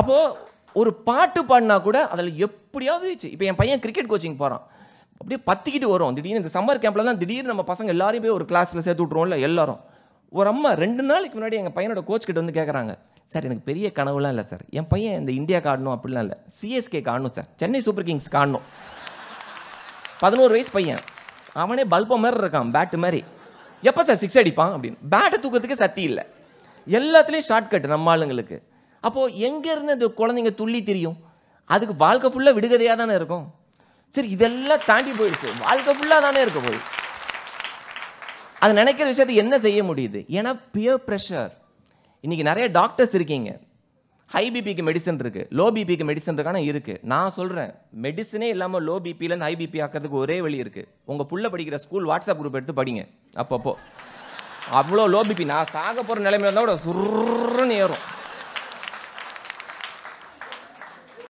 அப்போது ஒரு பாட்டு பாடினா கூட அதில் எப்படியாவது இப்போ என் பையன் கிரிக்கெட் கோச்சிங் போகிறான் அப்படியே பத்திக்கிட்டு வரும் திடீர்னு இந்த சம்மர் கேம்பில் தான் திடீர்னு நம்ம பசங்க எல்லாரையும் போய் ஒரு கிளாஸில் சேர்த்து விட்ருவோம்ல எல்லாரும் ஒரு அம்மா ரெண்டு நாளைக்கு முன்னாடி எங்கள் பையனோட கோச் கிட்ட வந்து கேட்குறாங்க சார் எனக்கு பெரிய கனவுலாம் இல்லை சார் என் பையன் இந்த இந்தியா காடணும் அப்படிலாம் இல்லை சிஎஸ்கே காணும் சார் சென்னை சூப்பர் கிங்ஸ் காணும் பதினோரு வயசு பையன் அவனே பல்ப மாதிரி இருக்கான் பேட்டு மாதிரி எப்போ சார் சிக்ஸ் அடிப்பான் அப்படின்னு பேட்டை தூக்கிறதுக்கு சத்தி இல்லை எல்லாத்துலேயும் ஷார்ட் கட் நம்ம ஆளுங்களுக்கு அப்போது எங்கேருந்து இந்த குழந்தைங்க துள்ளி தெரியும் அதுக்கு வாழ்க்கை ஃபுல்லாக விடுகதையாக தானே இருக்கும் சரி இதெல்லாம் தாண்டி போயிடுச்சு வாழ்க்கை ஃபுல்லாக தானே இருக்க போய் அது நினைக்கிற விஷயத்தை என்ன செய்ய முடியுது ஏன்னா பியர் ப்ரெஷர் இன்றைக்கி நிறைய டாக்டர்ஸ் இருக்கீங்க ஹை பிபிக்கு மெடிசன் இருக்குது லோ பிபிக்கு மெடிசன் இருக்கான இருக்குது நான் சொல்கிறேன் மெடிசனே இல்லாமல் லோ பிபிலேருந்து ஹை பிபி ஆக்கிறதுக்கு ஒரே வழி இருக்குது உங்கள் புள்ள படிக்கிற ஸ்கூல் வாட்ஸ்அப் குரூப் எடுத்து படிங்க அப்பப்போ அவ்வளோ லோ பிபி நான் சாக போகிற நிலைமையில் இருந்தால் கூட சுருன்னு ஏறும்